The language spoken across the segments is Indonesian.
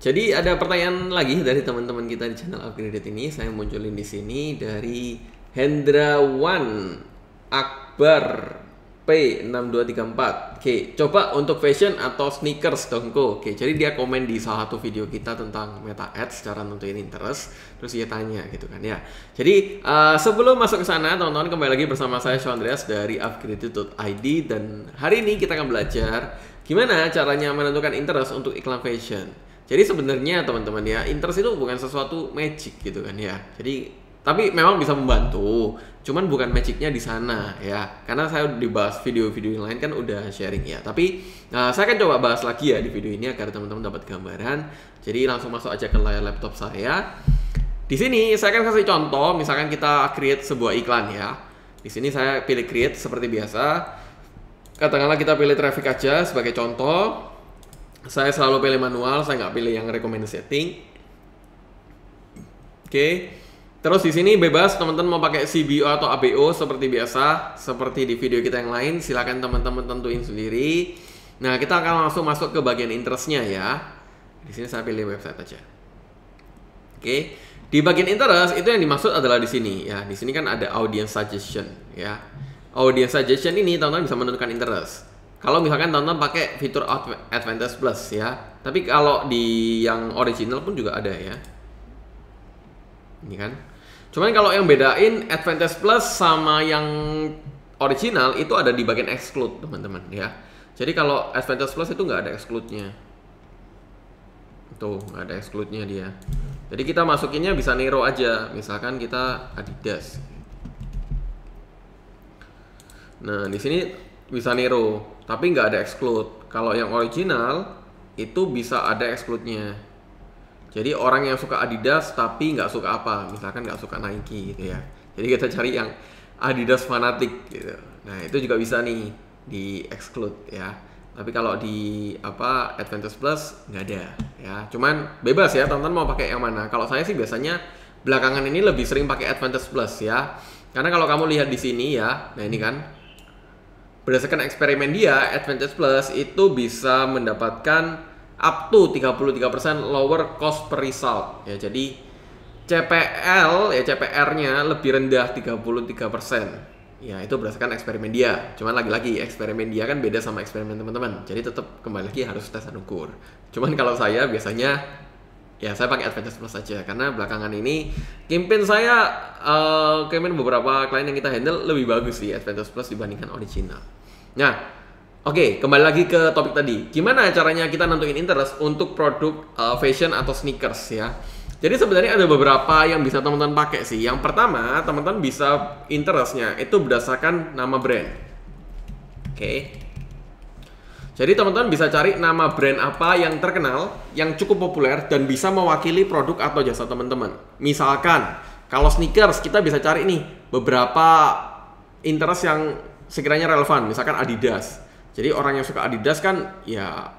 Jadi ada pertanyaan lagi dari teman-teman kita di channel Upgraded ini. Saya munculin di sini dari Hendra Hendrawan Akbar P6234. Oke, coba untuk fashion atau sneakers dongko. Oke, jadi dia komen di salah satu video kita tentang meta ads cara nentuin interest. Terus dia tanya gitu kan ya. Jadi uh, sebelum masuk ke sana, teman-teman kembali lagi bersama saya Sean Andreas dari upgraded.id dan hari ini kita akan belajar gimana caranya menentukan interest untuk iklan fashion. Jadi sebenarnya teman-teman ya, interest itu bukan sesuatu magic gitu kan ya. Jadi tapi memang bisa membantu cuman bukan magicnya di sana ya karena saya di dibahas video-video yang lain kan udah sharing ya tapi nah, saya akan coba bahas lagi ya di video ini agar teman-teman dapat gambaran jadi langsung masuk aja ke layar laptop saya di sini saya akan kasih contoh misalkan kita create sebuah iklan ya di sini saya pilih create seperti biasa katakanlah kita pilih traffic aja sebagai contoh saya selalu pilih manual saya nggak pilih yang recommended setting oke terus di sini bebas teman-teman mau pakai CBO atau ABO seperti biasa seperti di video kita yang lain silahkan teman-teman tentuin sendiri nah kita akan langsung masuk ke bagian interestnya ya di sini saya pilih website aja oke di bagian interest itu yang dimaksud adalah di sini ya di sini kan ada audience suggestion ya audience suggestion ini teman-teman bisa menentukan interest kalau misalkan tonton pakai fitur Advantage Plus ya tapi kalau di yang original pun juga ada ya ini kan cuman kalau yang bedain Advantage Plus sama yang original itu ada di bagian exclude teman-teman ya jadi kalau Advantage Plus itu nggak ada exclude-nya tuh nggak ada exclude-nya dia jadi kita masukinnya bisa Nero aja misalkan kita Adidas Nah, di sini bisa niru tapi nggak ada exclude kalau yang original itu bisa ada exclude-nya jadi orang yang suka Adidas tapi nggak suka apa misalkan nggak suka Nike gitu ya jadi kita cari yang Adidas fanatik gitu nah itu juga bisa nih di exclude ya tapi kalau di apa Adventures Plus nggak ada ya cuman bebas ya teman-teman mau pakai yang mana kalau saya sih biasanya belakangan ini lebih sering pakai Adventures Plus ya karena kalau kamu lihat di sini ya nah ini kan berdasarkan eksperimen dia, Advantage Plus itu bisa mendapatkan up to 33% lower cost per result. Ya, jadi CPL ya CPR-nya lebih rendah 33%. Ya, itu berdasarkan eksperimen dia. Cuman lagi-lagi eksperimen dia kan beda sama eksperimen teman-teman. Jadi tetap kembali lagi harus tes dan ukur. Cuman kalau saya biasanya ya saya pakai Adventures Plus aja karena belakangan ini campaign saya uh, eh, campaign beberapa klien yang kita handle lebih bagus di Adventures Plus dibandingkan original. Nah, oke okay, kembali lagi ke topik tadi. Gimana caranya kita nentuin interest untuk produk uh, fashion atau sneakers ya? Jadi sebenarnya ada beberapa yang bisa teman-teman pakai sih. Yang pertama, teman-teman bisa interestnya itu berdasarkan nama brand. Oke. Okay jadi teman-teman bisa cari nama brand apa yang terkenal, yang cukup populer dan bisa mewakili produk atau jasa teman-teman. Misalkan kalau sneakers kita bisa cari nih beberapa interest yang sekiranya relevan, misalkan Adidas. Jadi orang yang suka Adidas kan ya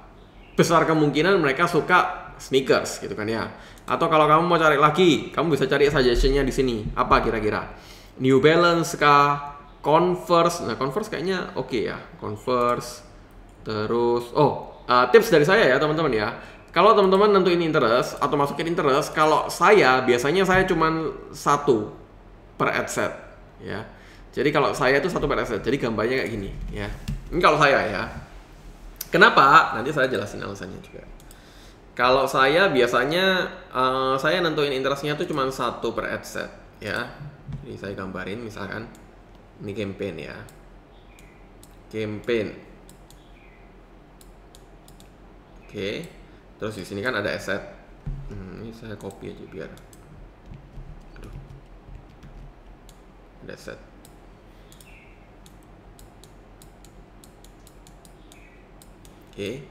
besar kemungkinan mereka suka sneakers gitu kan ya. Atau kalau kamu mau cari lagi, kamu bisa cari suggestionnya di sini. Apa kira-kira? New Balance kah? Converse? Nah, Converse kayaknya oke okay ya. Converse Terus, oh uh, tips dari saya ya teman-teman ya. Kalau teman-teman nentuin interest atau masukin interest, kalau saya biasanya saya cuma satu per ad set ya. Jadi kalau saya itu satu per ad set Jadi gambarnya kayak gini ya. Ini kalau saya ya. Kenapa? Nanti saya jelasin alasannya juga. Kalau saya biasanya uh, saya nentuin interestnya itu cuma satu per ad set ya. Ini saya gambarin misalkan ini campaign ya. Campaign Oke. Terus di sini kan ada asset. Hmm, ini saya copy aja biar. Aduh. Ada aset. Oke.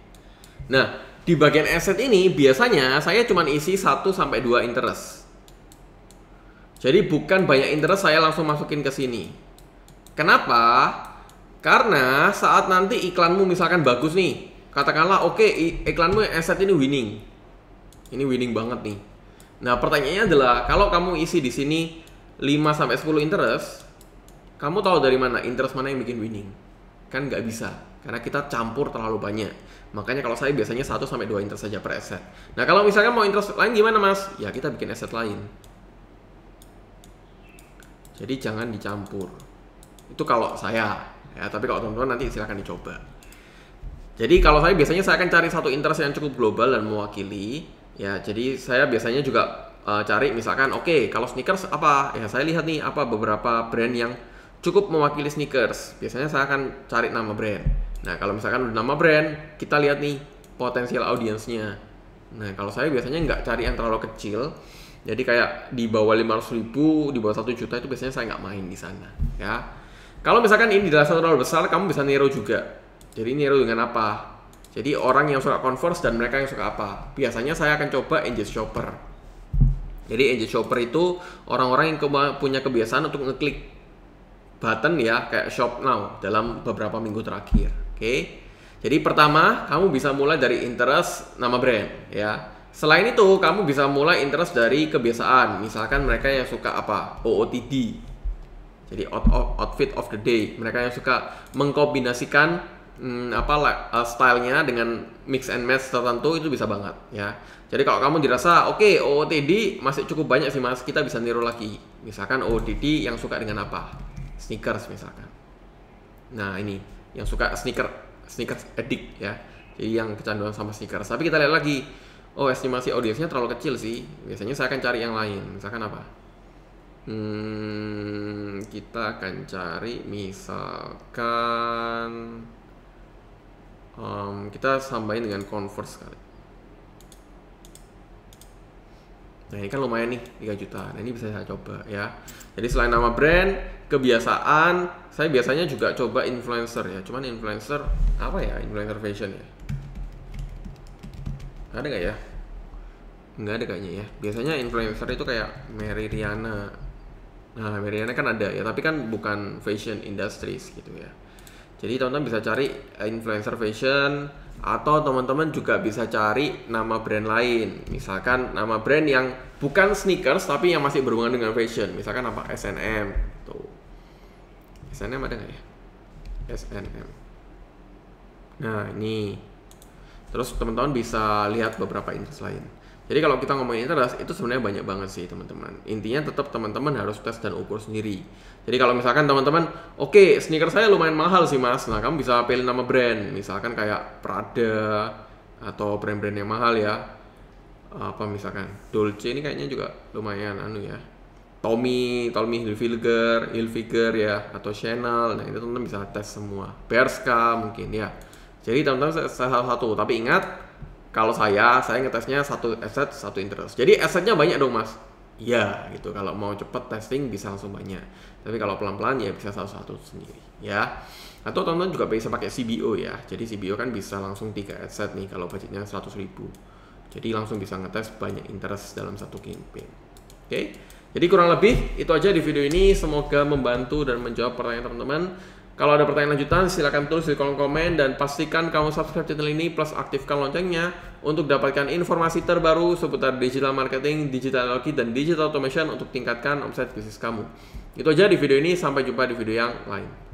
Nah, di bagian asset ini biasanya saya cuma isi 1 sampai dua interest. Jadi bukan banyak interest saya langsung masukin ke sini. Kenapa? Karena saat nanti iklanmu misalkan bagus nih, katakanlah oke okay, iklanmu aset ini winning ini winning banget nih nah pertanyaannya adalah kalau kamu isi di sini 5 sampai 10 interest kamu tahu dari mana interest mana yang bikin winning kan nggak bisa karena kita campur terlalu banyak makanya kalau saya biasanya 1 sampai 2 interest saja per aset nah kalau misalkan mau interest lain gimana mas ya kita bikin aset lain jadi jangan dicampur itu kalau saya ya tapi kalau teman-teman nanti silahkan dicoba jadi kalau saya biasanya saya akan cari satu interest yang cukup global dan mewakili. Ya, jadi saya biasanya juga uh, cari misalkan oke, okay, kalau sneakers apa? Ya saya lihat nih apa beberapa brand yang cukup mewakili sneakers. Biasanya saya akan cari nama brand. Nah, kalau misalkan udah nama brand, kita lihat nih potensial audiensnya. Nah, kalau saya biasanya nggak cari yang terlalu kecil. Jadi kayak di bawah 500 ribu, di bawah 1 juta itu biasanya saya nggak main di sana. Ya, kalau misalkan ini dirasa terlalu besar, kamu bisa nero juga jadi niru dengan apa? Jadi orang yang suka Converse dan mereka yang suka apa? Biasanya saya akan coba Angel Shopper. Jadi Angel Shopper itu orang-orang yang punya kebiasaan untuk ngeklik button ya kayak shop now dalam beberapa minggu terakhir. Oke. Okay? Jadi pertama, kamu bisa mulai dari interest nama brand ya. Selain itu, kamu bisa mulai interest dari kebiasaan. Misalkan mereka yang suka apa? OOTD. Jadi outfit of the day. Mereka yang suka mengkombinasikan hmm, apa uh, stylenya dengan mix and match tertentu itu bisa banget ya. Jadi kalau kamu dirasa oke okay, OOTD masih cukup banyak sih mas kita bisa niru lagi. Misalkan OOTD yang suka dengan apa? Sneakers misalkan. Nah ini yang suka sneaker sneakers edik ya. Jadi yang kecanduan sama sneakers. Tapi kita lihat lagi. Oh estimasi audiensnya terlalu kecil sih. Biasanya saya akan cari yang lain. Misalkan apa? Hmm, kita akan cari misalkan um, kita sambain dengan converse kali nah ini kan lumayan nih 3 juta nah ini bisa saya coba ya jadi selain nama brand kebiasaan saya biasanya juga coba influencer ya cuman influencer apa ya influencer fashion ya ada nggak ya nggak ada kayaknya ya biasanya influencer itu kayak Mary Riana nah Mary Riana kan ada ya tapi kan bukan fashion industries gitu ya jadi teman-teman bisa cari eh, influencer fashion atau teman-teman juga bisa cari nama brand lain. Misalkan nama brand yang bukan sneakers tapi yang masih berhubungan dengan fashion. Misalkan apa? SNM. Tuh. Gitu. SNM ada nggak ya? SNM. Nah, ini. Terus teman-teman bisa lihat beberapa influencer lain. Jadi kalau kita ngomongin interest itu sebenarnya banyak banget sih teman-teman. Intinya tetap teman-teman harus tes dan ukur sendiri. Jadi kalau misalkan teman-teman, oke okay, sneaker saya lumayan mahal sih mas, nah kamu bisa pilih nama brand, misalkan kayak Prada atau brand-brand yang mahal ya. Apa misalkan Dolce ini kayaknya juga lumayan anu ya. Tommy, Tommy Hilfiger, Hilfiger ya, atau Chanel. Nah, itu teman-teman bisa tes semua. Berska mungkin ya. Jadi teman-teman salah satu, tapi ingat kalau saya saya ngetesnya satu asset satu interest jadi asetnya banyak dong mas Iya gitu kalau mau cepet testing bisa langsung banyak tapi kalau pelan-pelan ya bisa satu-satu sendiri ya atau teman-teman juga bisa pakai CBO ya jadi CBO kan bisa langsung tiga asset nih kalau budgetnya 100 ribu jadi langsung bisa ngetes banyak interest dalam satu campaign oke jadi kurang lebih itu aja di video ini semoga membantu dan menjawab pertanyaan teman-teman kalau ada pertanyaan lanjutan, silahkan tulis di kolom komen dan pastikan kamu subscribe channel ini plus aktifkan loncengnya untuk dapatkan informasi terbaru seputar digital marketing, digital analogi, dan digital automation untuk tingkatkan omset bisnis kamu. Itu aja di video ini, sampai jumpa di video yang lain.